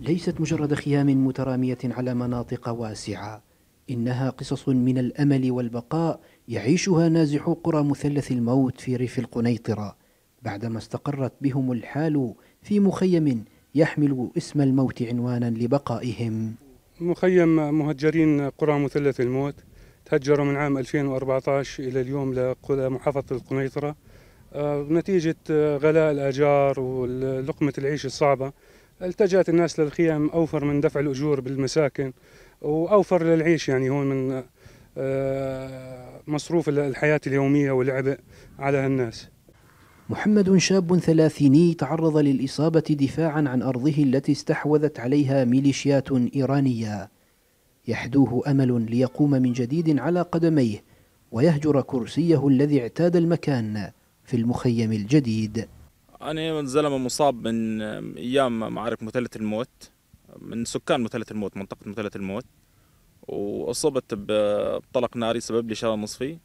ليست مجرد خيام متراميه على مناطق واسعه انها قصص من الامل والبقاء يعيشها نازحو قرى مثلث الموت في ريف القنيطره بعدما استقرت بهم الحال في مخيم يحمل اسم الموت عنوانا لبقائهم مخيم مهجرين قرى مثلث الموت تهجروا من عام 2014 إلى اليوم لمحافظة القنيطرة آه، نتيجة آه، غلاء الأجار ولقمة العيش الصعبة التجأت الناس للخيام أوفر من دفع الأجور بالمساكن وأوفر للعيش يعني هون من آه، مصروف الحياة اليومية والعبء على الناس محمد شاب ثلاثيني تعرض للإصابة دفاعا عن أرضه التي استحوذت عليها ميليشيات إيرانية يحدوه أمل ليقوم من جديد على قدميه ويهجر كرسيه الذي اعتاد المكان في المخيم الجديد أنا زلمة مصاب من أيام معارك مثلث الموت من سكان مثلث الموت منطقة مثلث الموت وأصبت بطلق ناري سبب لي شلل نصفي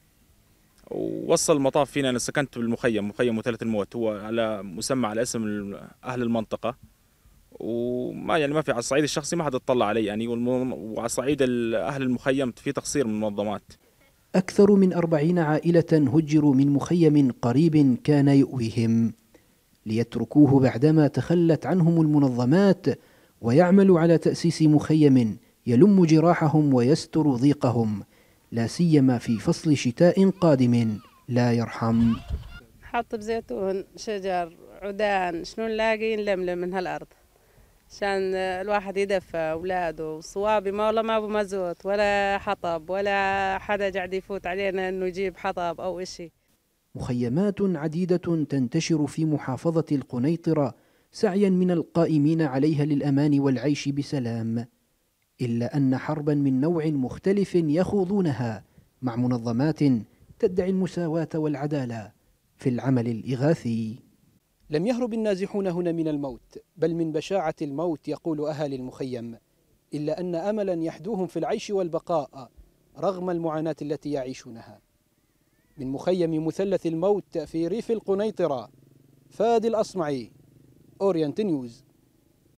ووصل المطاف فينا أنا سكنت بالمخيم مخيم مثلث الموت هو على مسمى على اسم أهل المنطقة وما يعني ما في على الصعيد الشخصي ما حد اطلع علي يعني وعلى صعيد أهل المخيم في تقصير من المنظمات أكثر من أربعين عائلة هجروا من مخيم قريب كان يؤويهم ليتركوه بعدما تخلت عنهم المنظمات ويعملوا على تأسيس مخيم يلم جراحهم ويستر ضيقهم لا سيما في فصل شتاء قادم لا يرحم حط بزيتون شجر عدان شنو نلاقي نلملم من هالأرض عشان الواحد يدفى أولاده وصوابي ما والله ما أبو مازوت ولا حطب ولا حدا قاعد يفوت علينا إنه يجيب حطب أو إشي مخيمات عديدة تنتشر في محافظة القنيطرة سعيا من القائمين عليها للأمان والعيش بسلام إلا أن حربا من نوع مختلف يخوضونها مع منظمات تدعي المساواة والعدالة في العمل الإغاثي لم يهرب النازحون هنا من الموت بل من بشاعة الموت يقول أهالي المخيم إلا أن أملا يحدوهم في العيش والبقاء رغم المعاناة التي يعيشونها من مخيم مثلث الموت في ريف القنيطرة فادي الأصمعي أورينت نيوز